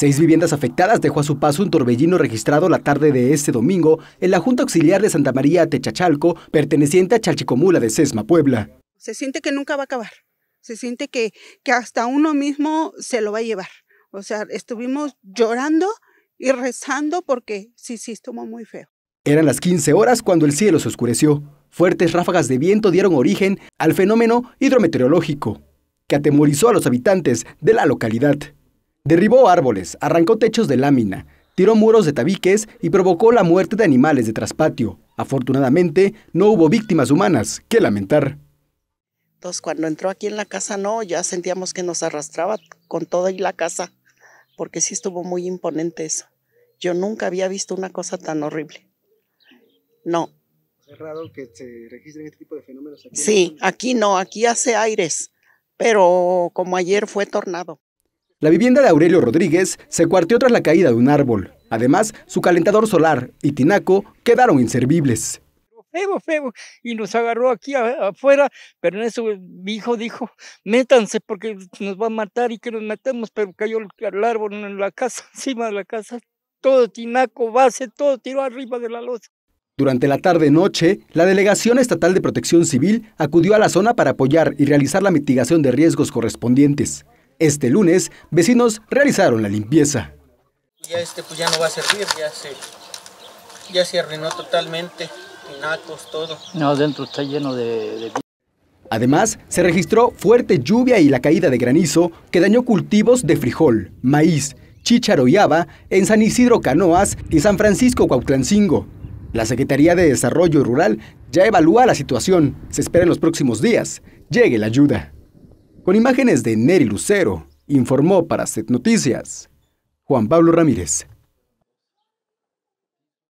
Seis viviendas afectadas dejó a su paso un torbellino registrado la tarde de este domingo en la Junta Auxiliar de Santa María Techachalco, perteneciente a Chalchicomula de Sesma, Puebla. Se siente que nunca va a acabar, se siente que, que hasta uno mismo se lo va a llevar. O sea, estuvimos llorando y rezando porque sí, sí, estuvo muy feo. Eran las 15 horas cuando el cielo se oscureció. Fuertes ráfagas de viento dieron origen al fenómeno hidrometeorológico, que atemorizó a los habitantes de la localidad. Derribó árboles, arrancó techos de lámina, tiró muros de tabiques y provocó la muerte de animales de traspatio. Afortunadamente, no hubo víctimas humanas ¡Qué lamentar. Entonces, cuando entró aquí en la casa, no, ya sentíamos que nos arrastraba con toda la casa, porque sí estuvo muy imponente eso. Yo nunca había visto una cosa tan horrible. No. Es raro que se registren este tipo de fenómenos aquí. Sí, aquí no, aquí hace aires, pero como ayer fue tornado. La vivienda de Aurelio Rodríguez se cuarteó tras la caída de un árbol. Además, su calentador solar y tinaco quedaron inservibles. Feo, feo, y nos agarró aquí afuera, pero en eso mi hijo dijo, métanse porque nos va a matar y que nos matemos, pero cayó el árbol en la casa, encima de la casa, todo tinaco, base, todo tiró arriba de la losa. Durante la tarde-noche, la Delegación Estatal de Protección Civil acudió a la zona para apoyar y realizar la mitigación de riesgos correspondientes. Este lunes, vecinos realizaron la limpieza. Ya este pues va a servir, ya se, arruinó totalmente, pinacos, todo. No, dentro está lleno de... Además, se registró fuerte lluvia y la caída de granizo que dañó cultivos de frijol, maíz, chícharo y haba en San Isidro Canoas y San Francisco Cuautlancingo. La Secretaría de Desarrollo Rural ya evalúa la situación. Se espera en los próximos días llegue la ayuda. Con imágenes de Neri Lucero, informó para Set Noticias Juan Pablo Ramírez.